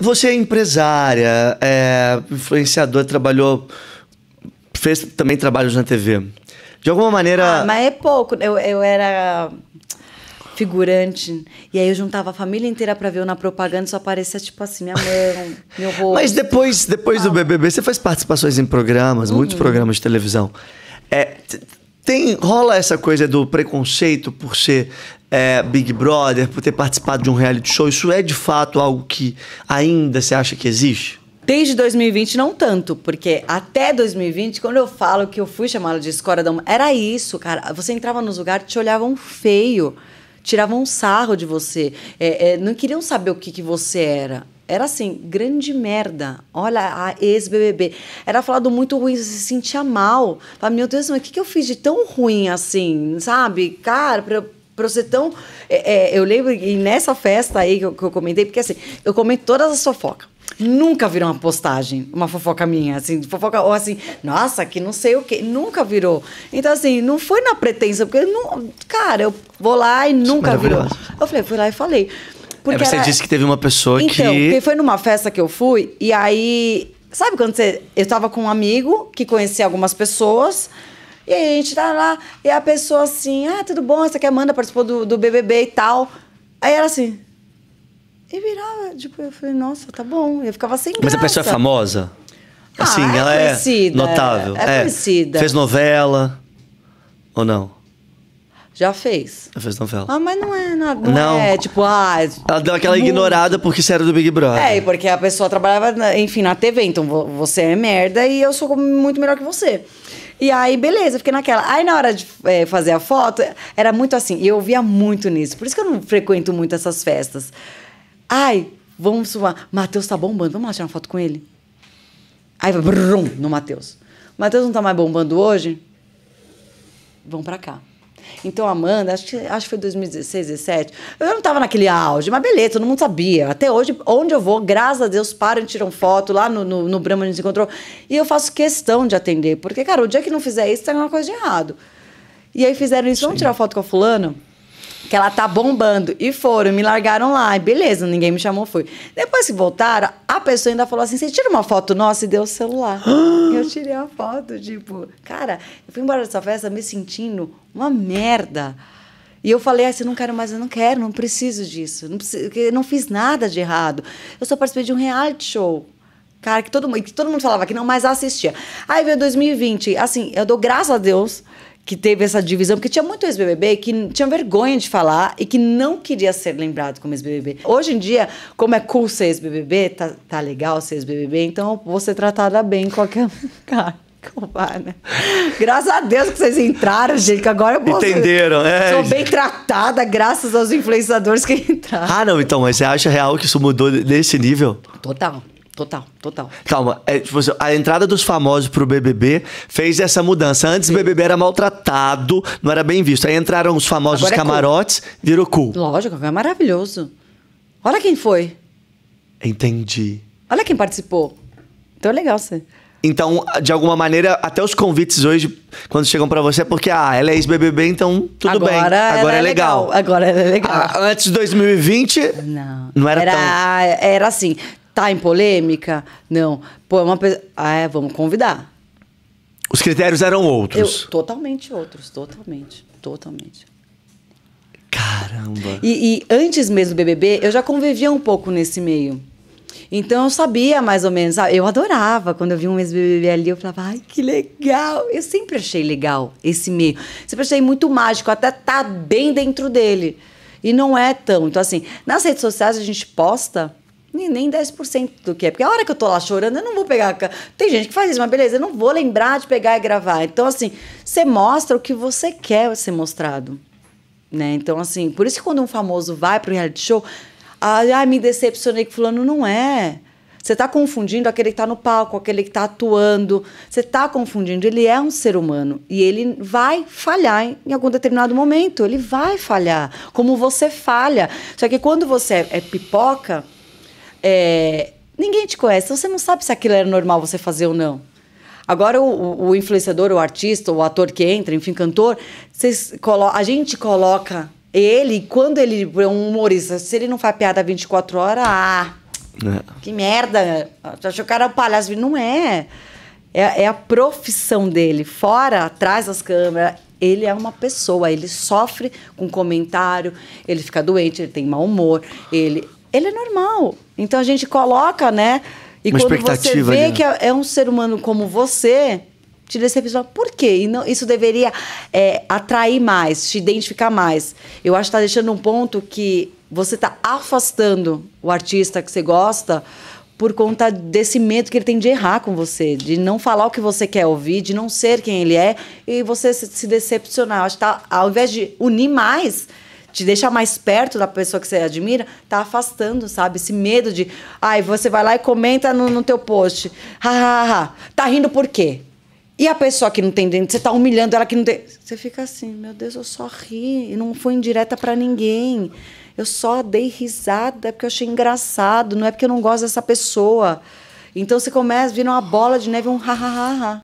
Você é empresária, é influenciadora, trabalhou, fez também trabalhos na TV. De alguma maneira. Ah, mas é pouco. Eu, eu era figurante. E aí eu juntava a família inteira para ver eu na propaganda só aparecia, tipo assim, minha mão, meu rosto. Mas depois, depois ah. do BBB, você faz participações em programas, uhum. muitos programas de televisão. É, tem, rola essa coisa do preconceito por ser é, Big Brother, por ter participado de um reality show? Isso é de fato algo que ainda você acha que existe? Desde 2020 não tanto, porque até 2020, quando eu falo que eu fui chamada de escória da hum, era isso, cara. Você entrava nos lugares, te olhavam feio, tiravam um sarro de você, é, é, não queriam saber o que, que você era. Era assim, grande merda. Olha a ex-BBB. Era falado muito ruim, você se sentia mal. Falava, meu Deus, mas o que, que eu fiz de tão ruim assim, sabe? Cara, pra, pra você tão... É, é, eu lembro, e nessa festa aí que eu, que eu comentei, porque assim, eu comento todas as fofocas nunca virou uma postagem, uma fofoca minha, assim, fofoca, ou assim, nossa, que não sei o que, nunca virou. Então, assim, não foi na pretensão, porque, não, cara, eu vou lá e nunca virou. Eu falei, fui lá e falei. Porque é, você disse que teve uma pessoa então, que. Então, foi numa festa que eu fui, e aí. Sabe quando você. Eu tava com um amigo que conhecia algumas pessoas. E aí a gente tá lá, e a pessoa assim, ah, tudo bom, essa aqui é Amanda, participou do, do BBB e tal. Aí era assim. E virava, tipo, eu falei, nossa, tá bom. Eu ficava sem graça. Mas a pessoa é famosa? Assim, ah, é ela conhecida, é notável. É, é conhecida. Fez novela ou não? Já fez. Já fez novela. Ah, mas não é nada. Não, não. é tipo, ah. É Ela deu aquela muito... ignorada porque você era do Big Brother. É, porque a pessoa trabalhava, na, enfim, na TV, então você é merda e eu sou muito melhor que você. E aí, beleza, fiquei naquela. Aí, na hora de é, fazer a foto, era muito assim. E eu via muito nisso. Por isso que eu não frequento muito essas festas. Ai, vamos sumar. Matheus tá bombando. Vamos lá tirar uma foto com ele? Aí vai brum, no Matheus. Matheus não tá mais bombando hoje? Vão pra cá. Então, Amanda, acho que, acho que foi 2016, 17. Eu não estava naquele auge, mas beleza, todo mundo sabia. Até hoje, onde eu vou, graças a Deus, param e tiram foto. Lá no, no, no Brahma a gente se encontrou. E eu faço questão de atender, porque, cara, o dia que não fizer isso, tem tá alguma coisa de errado. E aí fizeram isso, Sim. vamos tirar foto com a fulano? que ela tá bombando. E foram, me largaram lá. E beleza, ninguém me chamou, fui. Depois que voltaram, a pessoa ainda falou assim: você tira uma foto nossa e deu o celular. eu tirei a foto, tipo, cara, eu fui embora dessa festa me sentindo uma merda. E eu falei assim, não quero mais, eu não quero, não preciso disso. Não, preciso, não fiz nada de errado. Eu só participei de um reality show. Cara, que todo mundo, que todo mundo falava que não mais assistia. Aí veio 2020, assim, eu dou graças a Deus que teve essa divisão, porque tinha muito ex-BBB que tinha vergonha de falar e que não queria ser lembrado como ex-BBB. Hoje em dia, como é cool ser ex-BBB, tá, tá legal ser ex-BBB, então eu vou ser tratada bem em qualquer lugar. Né? Graças a Deus que vocês entraram, gente, que agora eu posso... Entenderam, é. Sou bem tratada, graças aos influenciadores que entraram. Ah, não, então, mas você acha real que isso mudou nesse nível? Total. Total, total. Calma, é, tipo assim, a entrada dos famosos pro BBB fez essa mudança. Antes Sim. o BBB era maltratado, não era bem visto. Aí entraram os famosos Agora camarotes, é cool. virou cool. Lógico, é maravilhoso. Olha quem foi. Entendi. Olha quem participou. Então é legal você. Então, de alguma maneira, até os convites hoje, quando chegam para você, é porque, ah, ela é ex-BBB, então tudo Agora bem. Agora é, é legal. legal. Agora é legal. Ah, antes de 2020, não, não era, era tão... Era assim, Tá em polêmica? Não. Pô, é uma pessoa. Ah, é, vamos convidar. Os critérios eram outros. Eu, totalmente outros, totalmente. Totalmente. Caramba! E, e, antes mesmo do BBB, eu já convivia um pouco nesse meio. Então eu sabia mais ou menos. Eu adorava quando eu vi um ex-BBB ali, eu falava, ai que legal! Eu sempre achei legal esse meio. Sempre achei muito mágico, até tá bem dentro dele. E não é tão. Então, assim, nas redes sociais a gente posta nem, nem 10% do que é. Porque a hora que eu tô lá chorando, eu não vou pegar. Tem gente que faz isso, mas beleza, eu não vou lembrar de pegar e gravar. Então, assim, você mostra o que você quer ser mostrado. Né? Então, assim, por isso que quando um famoso vai pro reality show, ah, ai, ah, me decepcionei que fulano não é. Você está confundindo aquele que está no palco, aquele que está atuando. Você está confundindo. Ele é um ser humano e ele vai falhar em algum determinado momento. Ele vai falhar, como você falha. Só que quando você é, é pipoca, é, ninguém te conhece, você não sabe se aquilo era normal você fazer ou não. Agora, o, o influenciador, o artista, o ator que entra, enfim, cantor, vocês a gente coloca ele, quando ele é um humorista, se ele não faz piada 24 horas, ah, é. que merda, achou que era é um palhaço. Não é. é. é. a profissão dele. Fora, atrás das câmeras, ele é uma pessoa. Ele sofre com comentário, ele fica doente, ele tem mau humor, ele ele é normal. Então a gente coloca, né? E Uma quando você vê ali. Né? que é, é um ser humano como você, te decepciona. Por quê? E não, isso deveria é, atrair mais, te identificar mais. Eu acho que está deixando um ponto que você está afastando o artista que você gosta por conta desse medo que ele tem de errar com você, de não falar o que você quer ouvir, de não ser quem ele é e você se decepcionar. Eu acho que tá, ao invés de unir mais, te deixa mais perto da pessoa que você admira, tá afastando, sabe? Esse medo de, ai, você vai lá e comenta no, no teu post, ha, ha, ha, tá rindo por quê? E a pessoa que não tem dente, você tá humilhando ela que não tem. Você fica assim, meu Deus, eu só ri, e não fui indireta para ninguém. Eu só dei risada é porque eu achei engraçado, não é porque eu não gosto dessa pessoa. Então você começa, vira uma bola de neve, um ha, ha, ha, ha.